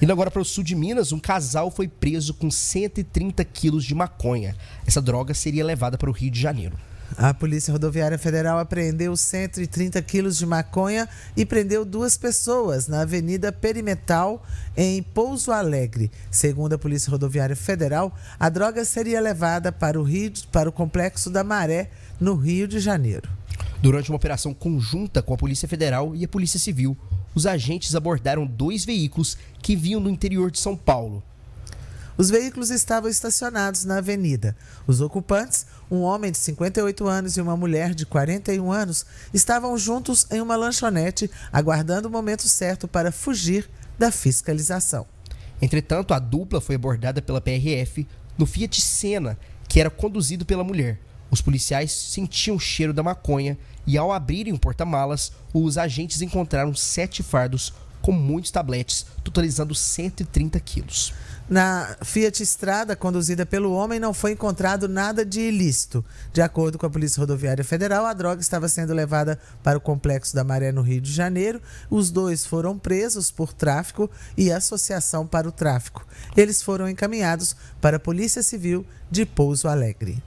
Indo agora para o sul de Minas, um casal foi preso com 130 quilos de maconha. Essa droga seria levada para o Rio de Janeiro. A Polícia Rodoviária Federal apreendeu 130 quilos de maconha e prendeu duas pessoas na Avenida Perimetral, em Pouso Alegre. Segundo a Polícia Rodoviária Federal, a droga seria levada para o, Rio, para o Complexo da Maré, no Rio de Janeiro. Durante uma operação conjunta com a Polícia Federal e a Polícia Civil, os agentes abordaram dois veículos que vinham do interior de São Paulo. Os veículos estavam estacionados na avenida. Os ocupantes, um homem de 58 anos e uma mulher de 41 anos, estavam juntos em uma lanchonete, aguardando o momento certo para fugir da fiscalização. Entretanto, a dupla foi abordada pela PRF no Fiat Sena, que era conduzido pela mulher. Os policiais sentiam o cheiro da maconha e ao abrirem o porta-malas, os agentes encontraram sete fardos com muitos tabletes, totalizando 130 quilos. Na Fiat Estrada, conduzida pelo homem, não foi encontrado nada de ilícito. De acordo com a Polícia Rodoviária Federal, a droga estava sendo levada para o Complexo da Maré, no Rio de Janeiro. Os dois foram presos por tráfico e associação para o tráfico. Eles foram encaminhados para a Polícia Civil de Pouso Alegre.